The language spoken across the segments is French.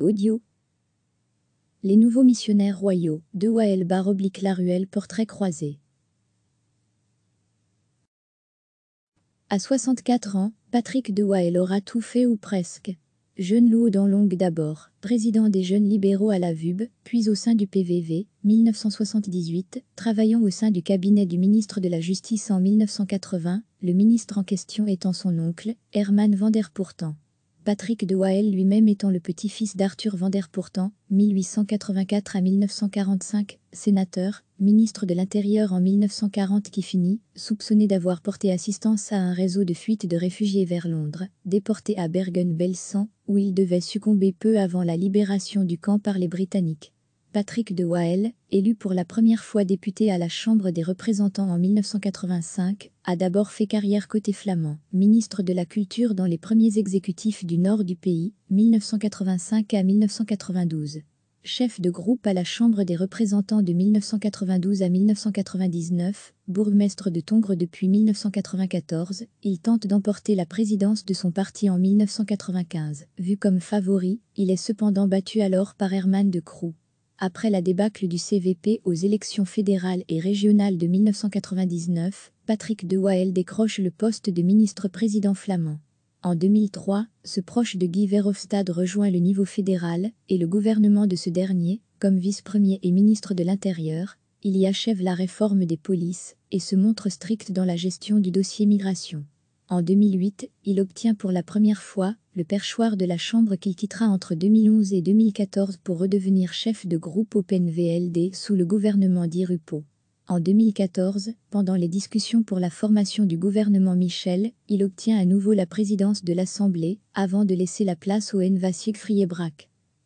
Audio. Les nouveaux missionnaires royaux de Wael Bar oblique ruelle portrait croisé. À 64 ans, Patrick de Wael aura tout fait ou presque. Jeune loup dans longue d'abord, président des jeunes libéraux à la VUB, puis au sein du PVV, 1978, travaillant au sein du cabinet du ministre de la Justice en 1980, le ministre en question étant son oncle, Herman Vander Patrick de Wael lui-même étant le petit-fils d'Arthur Vander pourtant, 1884 à 1945, sénateur, ministre de l'Intérieur en 1940 qui finit, soupçonné d'avoir porté assistance à un réseau de fuite de réfugiés vers Londres, déporté à Bergen-Belsen, où il devait succomber peu avant la libération du camp par les Britanniques. Patrick de Wael, élu pour la première fois député à la Chambre des représentants en 1985, a d'abord fait carrière côté flamand, ministre de la Culture dans les premiers exécutifs du nord du pays, 1985 à 1992 chef de groupe à la Chambre des représentants de 1992 à 1999, bourgmestre de Tongres depuis 1994, il tente d'emporter la présidence de son parti en 1995. Vu comme favori, il est cependant battu alors par Herman de Croux. Après la débâcle du CVP aux élections fédérales et régionales de 1999, Patrick de Waël décroche le poste de ministre-président flamand. En 2003, ce proche de Guy Verhofstadt rejoint le niveau fédéral et le gouvernement de ce dernier, comme vice-premier et ministre de l'Intérieur, il y achève la réforme des polices et se montre strict dans la gestion du dossier migration. En 2008, il obtient pour la première fois le perchoir de la Chambre qu'il quittera entre 2011 et 2014 pour redevenir chef de groupe OpenVLD sous le gouvernement d'Irupo. En 2014, pendant les discussions pour la formation du gouvernement Michel, il obtient à nouveau la présidence de l'Assemblée, avant de laisser la place au Enva Siegfried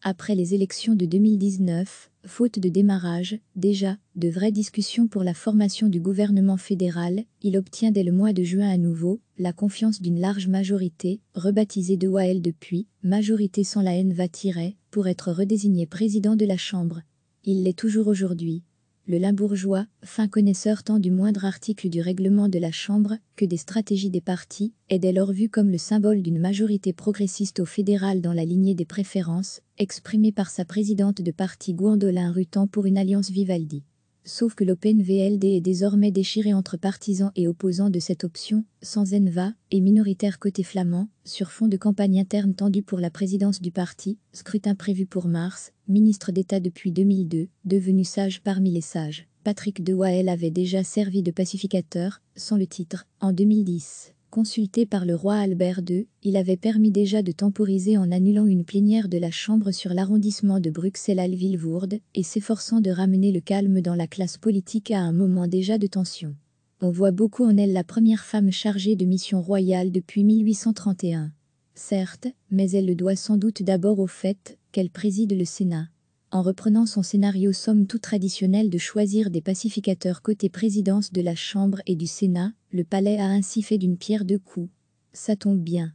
après les élections de 2019, faute de démarrage, déjà, de vraies discussions pour la formation du gouvernement fédéral, il obtient dès le mois de juin à nouveau la confiance d'une large majorité, rebaptisée de Wael depuis, majorité sans la haine va tirer, pour être redésigné président de la Chambre. Il l'est toujours aujourd'hui le Limbourgeois, fin connaisseur tant du moindre article du règlement de la Chambre que des stratégies des partis, est dès lors vu comme le symbole d'une majorité progressiste au fédéral dans la lignée des préférences exprimée par sa présidente de parti Gourdolin Rutan pour une alliance Vivaldi. Sauf que VLD est désormais déchiré entre partisans et opposants de cette option, sans Enva, et minoritaire côté flamand, sur fond de campagne interne tendue pour la présidence du parti, scrutin prévu pour mars, ministre d'État depuis 2002, devenu sage parmi les sages. Patrick de Wael avait déjà servi de pacificateur, sans le titre, en 2010. Consulté par le roi Albert II, il avait permis déjà de temporiser en annulant une plénière de la Chambre sur l'arrondissement de Bruxelles-Alville-Vourde et s'efforçant de ramener le calme dans la classe politique à un moment déjà de tension. On voit beaucoup en elle la première femme chargée de mission royale depuis 1831. Certes, mais elle le doit sans doute d'abord au fait qu'elle préside le Sénat en reprenant son scénario somme tout traditionnel de choisir des pacificateurs côté présidence de la Chambre et du Sénat, le palais a ainsi fait d'une pierre deux coups. Ça tombe bien.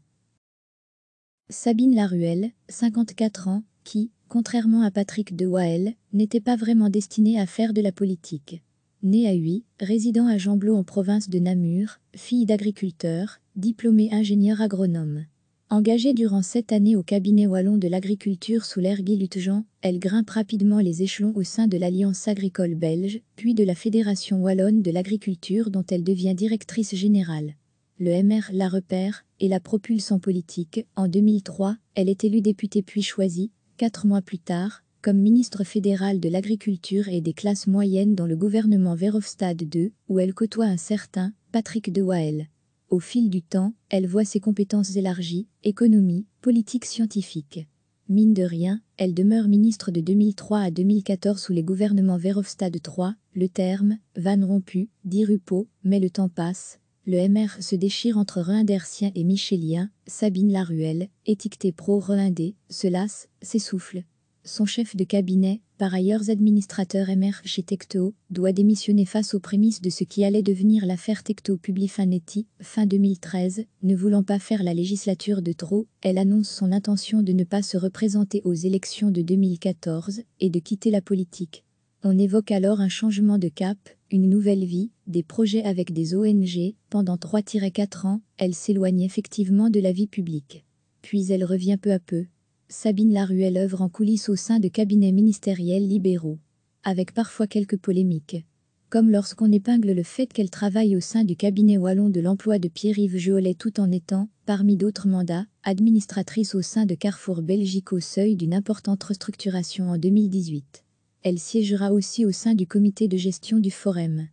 Sabine Laruelle, 54 ans, qui, contrairement à Patrick de Waël, n'était pas vraiment destinée à faire de la politique. Née à Huy, résident à Jamblot en province de Namur, fille d'agriculteur, diplômée ingénieur agronome. Engagée durant sept années au cabinet wallon de l'agriculture sous l'ère Guy Lutjean, elle grimpe rapidement les échelons au sein de l'Alliance agricole belge, puis de la Fédération wallonne de l'agriculture dont elle devient directrice générale. Le MR la repère et la propulse en politique. En 2003, elle est élue députée puis choisie, quatre mois plus tard, comme ministre fédérale de l'agriculture et des classes moyennes dans le gouvernement Verhofstadt II, où elle côtoie un certain Patrick de Wael. Au fil du temps, elle voit ses compétences élargies, économie, politique scientifique. Mine de rien, elle demeure ministre de 2003 à 2014 sous les gouvernements Verhofstadt III, le terme, Van Rompu, dit Rupo, mais le temps passe, le MR se déchire entre Reindersiens et Michelien, Sabine Laruelle, étiquetée pro-Reindé, se lasse, s'essouffle, son chef de cabinet, par ailleurs administrateur MR chez Tecto, doit démissionner face aux prémices de ce qui allait devenir l'affaire Tecto Publifanetti, fin 2013, ne voulant pas faire la législature de trop, elle annonce son intention de ne pas se représenter aux élections de 2014 et de quitter la politique. On évoque alors un changement de cap, une nouvelle vie, des projets avec des ONG, pendant 3-4 ans, elle s'éloigne effectivement de la vie publique. Puis elle revient peu à peu, Sabine Laruelle œuvre en coulisses au sein de cabinets ministériels libéraux, avec parfois quelques polémiques, comme lorsqu'on épingle le fait qu'elle travaille au sein du cabinet wallon de l'emploi de Pierre-Yves Jolet tout en étant, parmi d'autres mandats, administratrice au sein de Carrefour Belgique au seuil d'une importante restructuration en 2018. Elle siégera aussi au sein du comité de gestion du Forum.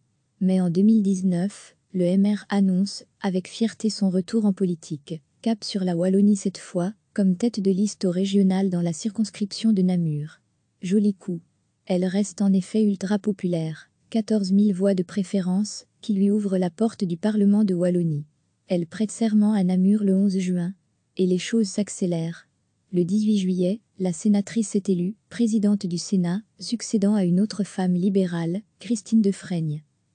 Mais en 2019, le MR annonce, avec fierté, son retour en politique. Cap sur la Wallonie cette fois, comme tête de liste au régional dans la circonscription de Namur. Joli coup. Elle reste en effet ultra populaire, 14 000 voix de préférence, qui lui ouvrent la porte du Parlement de Wallonie. Elle prête serment à Namur le 11 juin. Et les choses s'accélèrent. Le 18 juillet, la sénatrice est élue, présidente du Sénat, succédant à une autre femme libérale, Christine de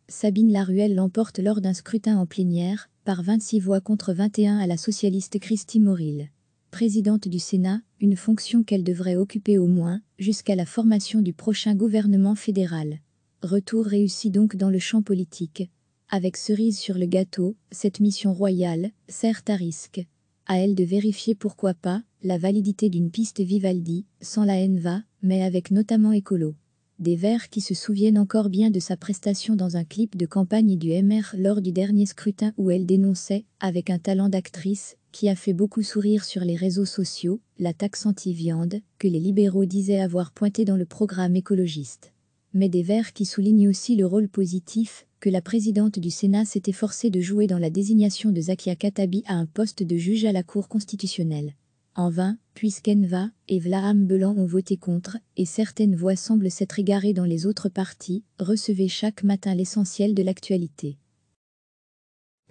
Sabine Laruelle l'emporte lors d'un scrutin en plénière, par 26 voix contre 21 à la socialiste Christine Morille présidente du Sénat, une fonction qu'elle devrait occuper au moins jusqu'à la formation du prochain gouvernement fédéral. Retour réussi donc dans le champ politique. Avec cerise sur le gâteau, cette mission royale, certes à risque. À elle de vérifier pourquoi pas la validité d'une piste Vivaldi, sans la NVA, mais avec notamment écolo des Verts qui se souviennent encore bien de sa prestation dans un clip de campagne du MR lors du dernier scrutin où elle dénonçait, avec un talent d'actrice qui a fait beaucoup sourire sur les réseaux sociaux, la taxe anti-viande que les libéraux disaient avoir pointée dans le programme écologiste. Mais des Verts qui soulignent aussi le rôle positif que la présidente du Sénat s'était forcée de jouer dans la désignation de Zakia Katabi à un poste de juge à la Cour constitutionnelle. En vain, puisqu'Enva et Vlaram Belan ont voté contre, et certaines voix semblent s'être égarées dans les autres partis, recevez chaque matin l'essentiel de l'actualité.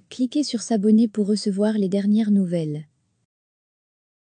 Cliquez sur s'abonner pour recevoir les dernières nouvelles.